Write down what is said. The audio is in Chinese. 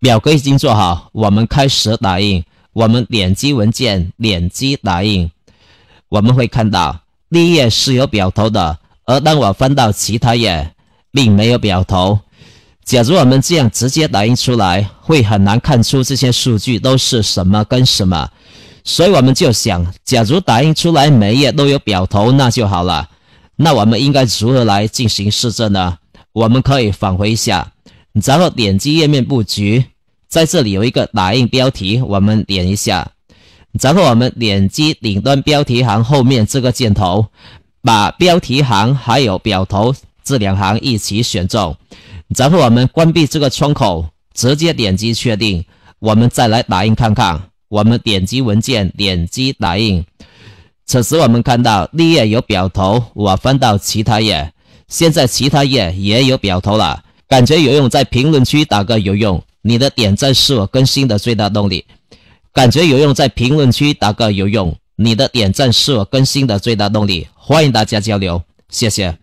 表格已经做好，我们开始打印。我们点击文件，点击打印，我们会看到第一页是有表头的，而当我翻到其他页，并没有表头。假如我们这样直接打印出来，会很难看出这些数据都是什么跟什么。所以我们就想，假如打印出来每页都有表头，那就好了。那我们应该如何来进行试证呢？我们可以返回一下。然后点击页面布局，在这里有一个打印标题，我们点一下。然后我们点击顶端标题行后面这个箭头，把标题行还有表头这两行一起选中。然后我们关闭这个窗口，直接点击确定。我们再来打印看看。我们点击文件，点击打印。此时我们看到第一页有表头，我翻到其他页，现在其他页也有表头了。感觉有用，在评论区打个有用，你的点赞是我更新的最大动力。感觉有用，在评论区打个有用，你的点赞是我更新的最大动力。欢迎大家交流，谢谢。